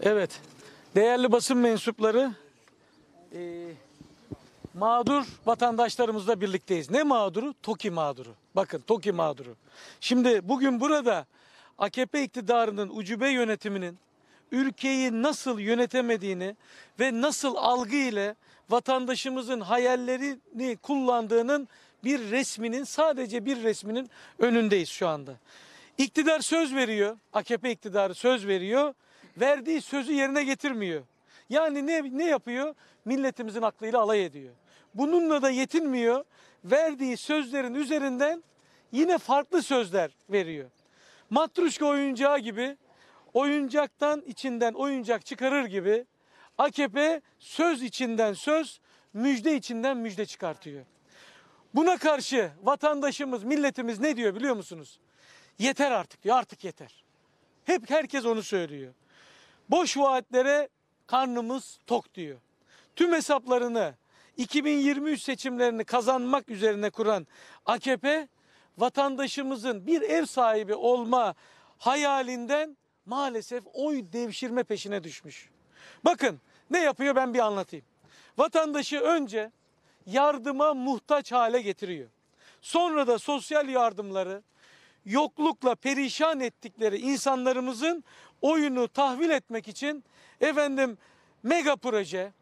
Evet. Değerli basın mensupları, e, mağdur vatandaşlarımızla birlikteyiz. Ne mağduru? TOKİ mağduru. Bakın TOKİ mağduru. Şimdi bugün burada AKP iktidarının ucube yönetiminin ülkeyi nasıl yönetemediğini ve nasıl algı ile vatandaşımızın hayallerini kullandığının bir resminin sadece bir resminin önündeyiz şu anda. İktidar söz veriyor, AKP iktidarı söz veriyor verdiği sözü yerine getirmiyor. Yani ne, ne yapıyor? Milletimizin aklıyla alay ediyor. Bununla da yetinmiyor. Verdiği sözlerin üzerinden yine farklı sözler veriyor. Matruşka oyuncağı gibi oyuncaktan içinden oyuncak çıkarır gibi AKP söz içinden söz, müjde içinden müjde çıkartıyor. Buna karşı vatandaşımız, milletimiz ne diyor biliyor musunuz? Yeter artık diyor, artık yeter. Hep herkes onu söylüyor. Boş vaatlere karnımız tok diyor. Tüm hesaplarını 2023 seçimlerini kazanmak üzerine kuran AKP vatandaşımızın bir ev sahibi olma hayalinden maalesef oy devşirme peşine düşmüş. Bakın ne yapıyor ben bir anlatayım. Vatandaşı önce yardıma muhtaç hale getiriyor. Sonra da sosyal yardımları yoklukla perişan ettikleri insanlarımızın oyunu tahvil etmek için efendim mega proje,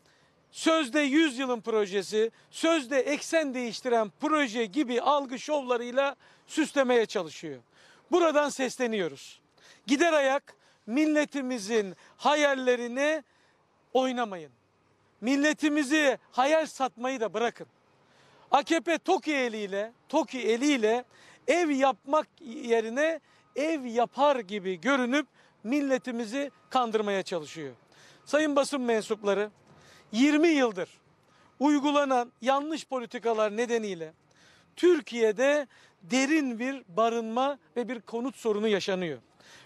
sözde 100 yılın projesi, sözde eksen değiştiren proje gibi algı şovlarıyla süslemeye çalışıyor. Buradan sesleniyoruz. Gider ayak milletimizin hayallerini oynamayın. Milletimizi hayal satmayı da bırakın. AKP TOKİ eliyle, TOKİ eliyle ev yapmak yerine ev yapar gibi görünüp milletimizi kandırmaya çalışıyor. Sayın basın mensupları 20 yıldır uygulanan yanlış politikalar nedeniyle Türkiye'de derin bir barınma ve bir konut sorunu yaşanıyor.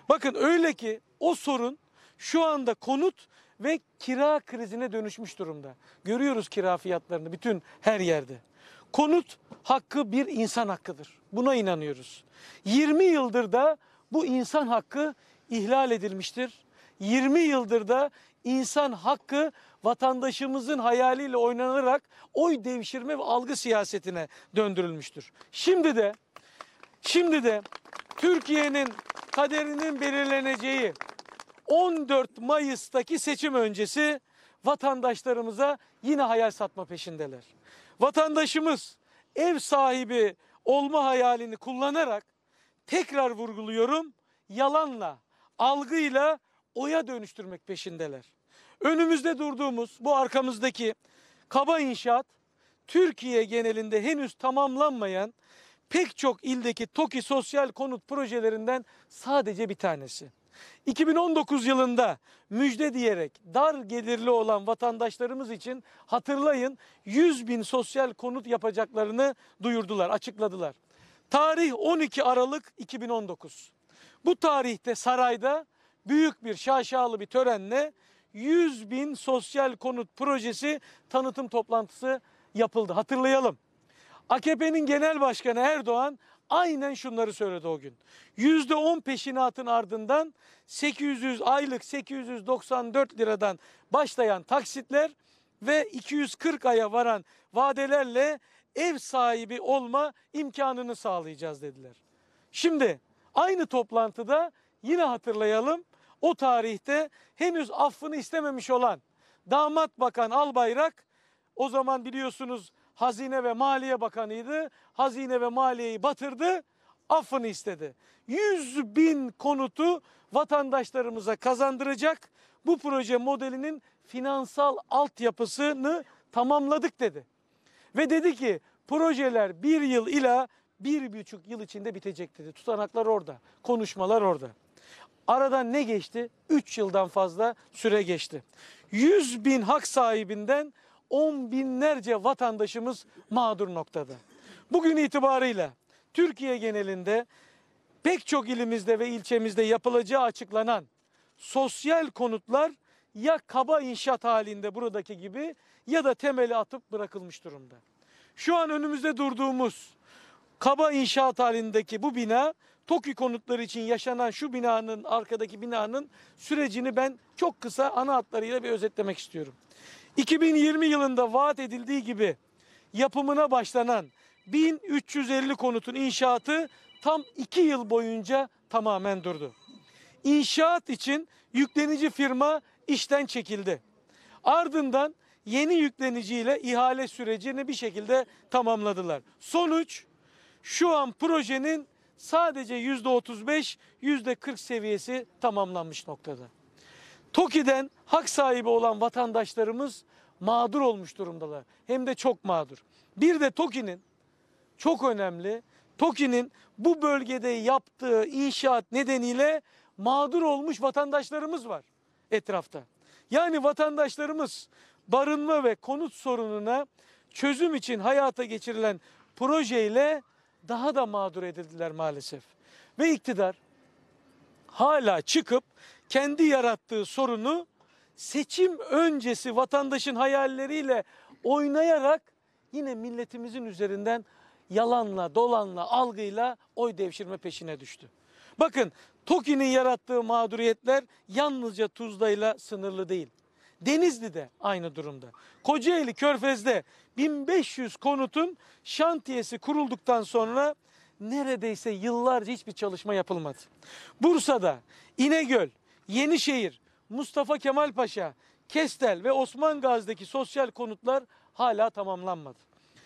Bakın öyle ki o sorun şu anda konut ve kira krizine dönüşmüş durumda. Görüyoruz kira fiyatlarını bütün her yerde. Konut hakkı bir insan hakkıdır. Buna inanıyoruz. 20 yıldır da bu insan hakkı ihlal edilmiştir. 20 yıldır da insan hakkı vatandaşımızın hayaliyle oynanarak oy devşirme ve algı siyasetine döndürülmüştür. Şimdi de şimdi de Türkiye'nin kaderinin belirleneceği 14 Mayıs'taki seçim öncesi vatandaşlarımıza yine hayal satma peşindeler. Vatandaşımız ev sahibi olma hayalini kullanarak tekrar vurguluyorum yalanla algıyla oya dönüştürmek peşindeler. Önümüzde durduğumuz bu arkamızdaki kaba inşaat Türkiye genelinde henüz tamamlanmayan pek çok ildeki TOKİ sosyal konut projelerinden sadece bir tanesi. 2019 yılında müjde diyerek dar gelirli olan vatandaşlarımız için hatırlayın 100 bin sosyal konut yapacaklarını duyurdular, açıkladılar. Tarih 12 Aralık 2019. Bu tarihte sarayda büyük bir şaşalı bir törenle 100 bin sosyal konut projesi tanıtım toplantısı yapıldı. Hatırlayalım. AKP'nin genel başkanı Erdoğan aynen şunları söyledi o gün. %10 peşinatın ardından 800 aylık 894 liradan başlayan taksitler ve 240 aya varan vadelerle ev sahibi olma imkanını sağlayacağız dediler. Şimdi Aynı toplantıda yine hatırlayalım o tarihte henüz affını istememiş olan damat bakan Albayrak o zaman biliyorsunuz Hazine ve Maliye Bakanıydı. Hazine ve Maliye'yi batırdı affını istedi. 100 bin konutu vatandaşlarımıza kazandıracak bu proje modelinin finansal altyapısını tamamladık dedi. Ve dedi ki projeler bir yıl ila bir buçuk yıl içinde bitecek dedi. Tutanaklar orada, konuşmalar orada. Aradan ne geçti? 3 yıldan fazla süre geçti. 100 bin hak sahibinden on binlerce vatandaşımız mağdur noktada. Bugün itibarıyla Türkiye genelinde pek çok ilimizde ve ilçemizde yapılacağı açıklanan sosyal konutlar ya kaba inşaat halinde buradaki gibi ya da temeli atıp bırakılmış durumda. Şu an önümüzde durduğumuz kaba inşaat halindeki bu bina TOKİ konutları için yaşanan şu binanın arkadaki binanın sürecini ben çok kısa ana hatlarıyla bir özetlemek istiyorum. 2020 yılında vaat edildiği gibi yapımına başlanan 1350 konutun inşaatı tam 2 yıl boyunca tamamen durdu. İnşaat için yüklenici firma işten çekildi. Ardından yeni yüklenici ile ihale sürecini bir şekilde tamamladılar. Sonuç şu an projenin sadece yüzde %35, yüzde %40 seviyesi tamamlanmış noktada. TOKİ'den hak sahibi olan vatandaşlarımız mağdur olmuş durumdalar. Hem de çok mağdur. Bir de TOKİ'nin çok önemli. TOKİ'nin bu bölgede yaptığı inşaat nedeniyle mağdur olmuş vatandaşlarımız var etrafta. Yani vatandaşlarımız barınma ve konut sorununa çözüm için hayata geçirilen projeyle daha da mağdur edildiler maalesef. Ve iktidar hala çıkıp kendi yarattığı sorunu seçim öncesi vatandaşın hayalleriyle oynayarak yine milletimizin üzerinden yalanla, dolanla, algıyla oy devşirme peşine düştü. Bakın TOKİ'nin yarattığı mağduriyetler yalnızca Tuzla'yla sınırlı değil. Denizli'de aynı durumda. Kocaeli Körfez'de 1500 konutun şantiyesi kurulduktan sonra neredeyse yıllarca hiçbir çalışma yapılmadı. Bursa'da İnegöl, Yenişehir, Mustafa Kemal Paşa, Kestel ve Osman Gazi'deki sosyal konutlar hala tamamlanmadı.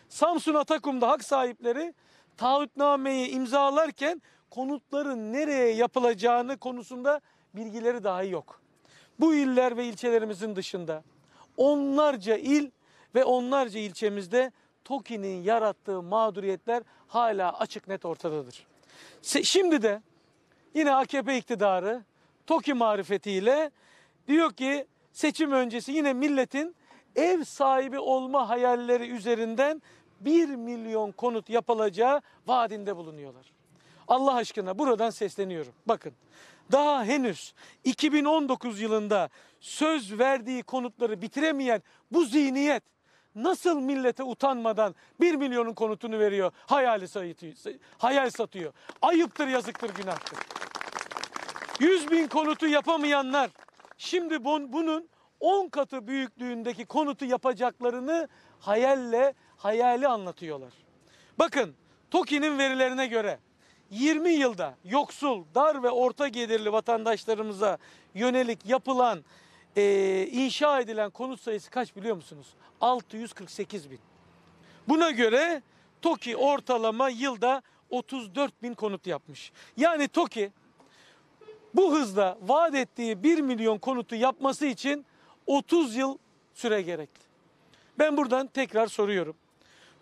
Samsun Atakum'da hak sahipleri taahhütnameyi imzalarken konutların nereye yapılacağını konusunda bilgileri dahi yok. Bu iller ve ilçelerimizin dışında onlarca il ve onlarca ilçemizde TOKİ'nin yarattığı mağduriyetler hala açık net ortadadır. Şimdi de yine AKP iktidarı TOKİ marifetiyle diyor ki seçim öncesi yine milletin ev sahibi olma hayalleri üzerinden 1 milyon konut yapılacağı vaadinde bulunuyorlar. Allah aşkına buradan sesleniyorum. Bakın daha henüz 2019 yılında söz verdiği konutları bitiremeyen bu zihniyet nasıl millete utanmadan 1 milyonun konutunu veriyor, hayali sayıtıyor, hayal satıyor. Ayıptır, yazıktır, günahtır. 100 bin konutu yapamayanlar şimdi bunun 10 katı büyüklüğündeki konutu yapacaklarını hayalle, hayali anlatıyorlar. Bakın TOKİ'nin verilerine göre 20 yılda yoksul, dar ve orta gelirli vatandaşlarımıza yönelik yapılan, e, inşa edilen konut sayısı kaç biliyor musunuz? 648 bin. Buna göre TOKİ ortalama yılda 34 bin konut yapmış. Yani TOKİ bu hızla vaat ettiği 1 milyon konutu yapması için 30 yıl süre gerekli. Ben buradan tekrar soruyorum.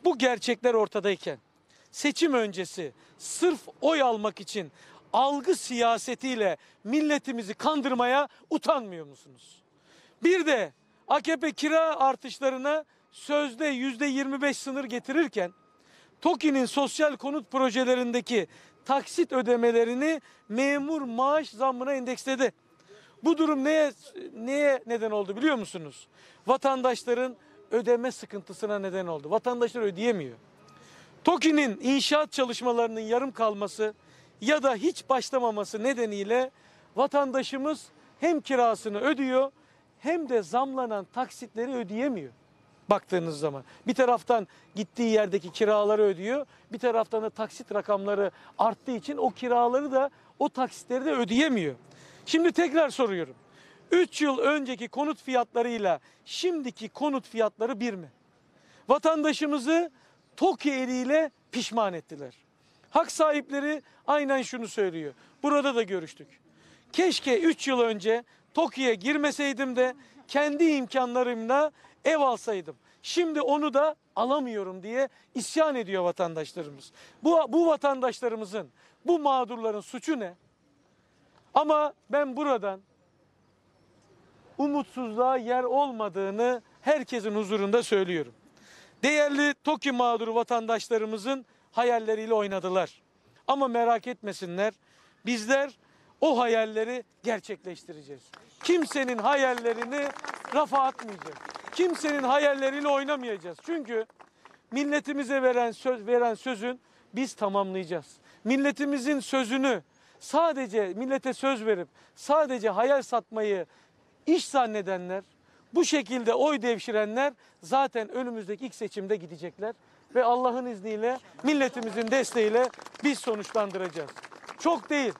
Bu gerçekler ortadayken seçim öncesi sırf oy almak için algı siyasetiyle milletimizi kandırmaya utanmıyor musunuz? Bir de AKP kira artışlarına sözde yüzde 25 sınır getirirken TOKİ'nin sosyal konut projelerindeki taksit ödemelerini memur maaş zammına endeksledi. Bu durum neye, neye neden oldu biliyor musunuz? Vatandaşların ödeme sıkıntısına neden oldu. Vatandaşlar ödeyemiyor. TOKİ'nin inşaat çalışmalarının yarım kalması ya da hiç başlamaması nedeniyle vatandaşımız hem kirasını ödüyor hem de zamlanan taksitleri ödeyemiyor baktığınız zaman. Bir taraftan gittiği yerdeki kiraları ödüyor. Bir taraftan da taksit rakamları arttığı için o kiraları da o taksitleri de ödeyemiyor. Şimdi tekrar soruyorum. 3 yıl önceki konut fiyatlarıyla şimdiki konut fiyatları bir mi? Vatandaşımızı Tokyo eliyle pişman ettiler. Hak sahipleri aynen şunu söylüyor. Burada da görüştük. Keşke 3 yıl önce Tokyo'ya girmeseydim de kendi imkanlarımla ev alsaydım. Şimdi onu da alamıyorum diye isyan ediyor vatandaşlarımız. Bu, bu vatandaşlarımızın, bu mağdurların suçu ne? Ama ben buradan umutsuzluğa yer olmadığını herkesin huzurunda söylüyorum. Değerli TOKİ mağduru vatandaşlarımızın hayalleriyle oynadılar. Ama merak etmesinler bizler o hayalleri gerçekleştireceğiz. Kimsenin hayallerini rafa atmayacağız. Kimsenin hayalleriyle oynamayacağız. Çünkü milletimize veren söz veren sözün biz tamamlayacağız. Milletimizin sözünü sadece millete söz verip sadece hayal satmayı iş zannedenler bu şekilde oy devşirenler zaten önümüzdeki ilk seçimde gidecekler. Ve Allah'ın izniyle milletimizin desteğiyle biz sonuçlandıracağız. Çok değil.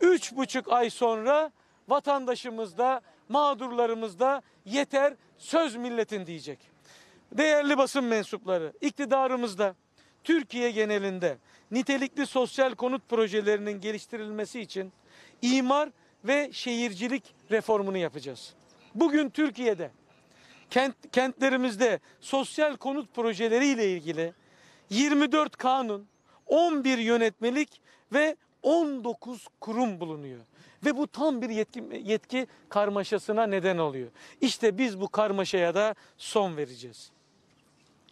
Üç buçuk ay sonra vatandaşımızda, mağdurlarımızda yeter söz milletin diyecek. Değerli basın mensupları, iktidarımızda, Türkiye genelinde nitelikli sosyal konut projelerinin geliştirilmesi için imar ve şehircilik reformunu yapacağız. Bugün Türkiye'de kent, kentlerimizde sosyal konut projeleriyle ilgili 24 kanun, 11 yönetmelik ve 19 kurum bulunuyor. Ve bu tam bir yetki, yetki karmaşasına neden oluyor. İşte biz bu karmaşaya da son vereceğiz.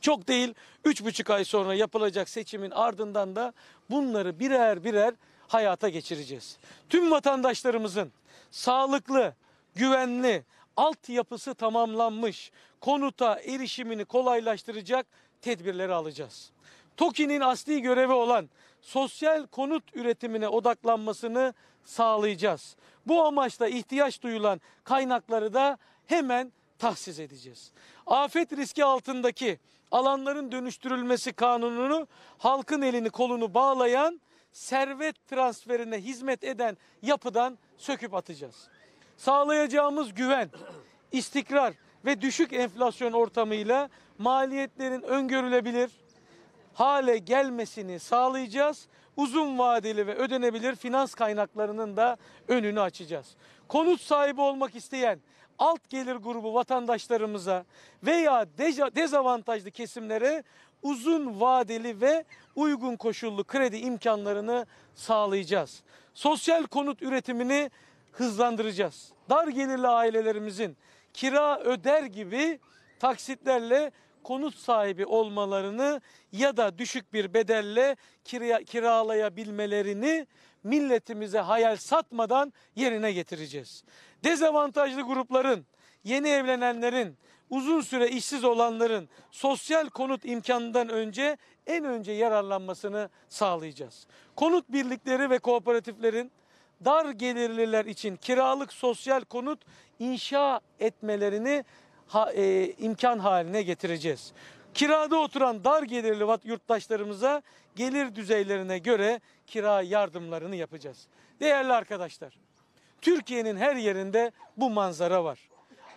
Çok değil 3,5 ay sonra yapılacak seçimin ardından da bunları birer birer hayata geçireceğiz. Tüm vatandaşlarımızın sağlıklı, güvenli, altyapısı tamamlanmış konuta erişimini kolaylaştıracak tedbirleri alacağız. TOKİ'nin asli görevi olan sosyal konut üretimine odaklanmasını sağlayacağız. Bu amaçla ihtiyaç duyulan kaynakları da hemen tahsis edeceğiz. Afet riski altındaki alanların dönüştürülmesi kanununu halkın elini kolunu bağlayan servet transferine hizmet eden yapıdan söküp atacağız sağlayacağımız güven, istikrar ve düşük enflasyon ortamıyla maliyetlerin öngörülebilir hale gelmesini sağlayacağız. Uzun vadeli ve ödenebilir finans kaynaklarının da önünü açacağız. Konut sahibi olmak isteyen alt gelir grubu vatandaşlarımıza veya dezavantajlı kesimlere uzun vadeli ve uygun koşullu kredi imkanlarını sağlayacağız. Sosyal konut üretimini hızlandıracağız. Dar gelirli ailelerimizin kira öder gibi taksitlerle konut sahibi olmalarını ya da düşük bir bedelle kira, kiralayabilmelerini milletimize hayal satmadan yerine getireceğiz. Dezavantajlı grupların, yeni evlenenlerin, uzun süre işsiz olanların sosyal konut imkanından önce en önce yararlanmasını sağlayacağız. Konut birlikleri ve kooperatiflerin dar gelirliler için kiralık sosyal konut inşa etmelerini ha, e, imkan haline getireceğiz. Kirada oturan dar gelirli yurttaşlarımıza gelir düzeylerine göre kira yardımlarını yapacağız. Değerli arkadaşlar, Türkiye'nin her yerinde bu manzara var.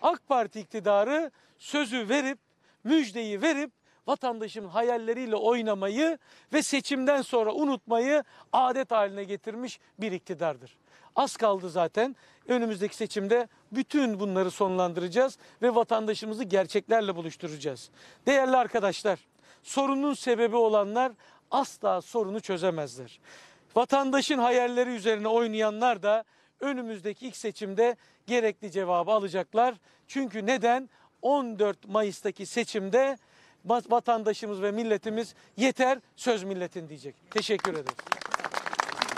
AK Parti iktidarı sözü verip, müjdeyi verip vatandaşın hayalleriyle oynamayı ve seçimden sonra unutmayı adet haline getirmiş bir iktidardır. Az kaldı zaten. Önümüzdeki seçimde bütün bunları sonlandıracağız ve vatandaşımızı gerçeklerle buluşturacağız. Değerli arkadaşlar, sorunun sebebi olanlar asla sorunu çözemezler. Vatandaşın hayalleri üzerine oynayanlar da önümüzdeki ilk seçimde gerekli cevabı alacaklar. Çünkü neden? 14 Mayıs'taki seçimde vatandaşımız ve milletimiz yeter söz milletin diyecek. Teşekkür ederim.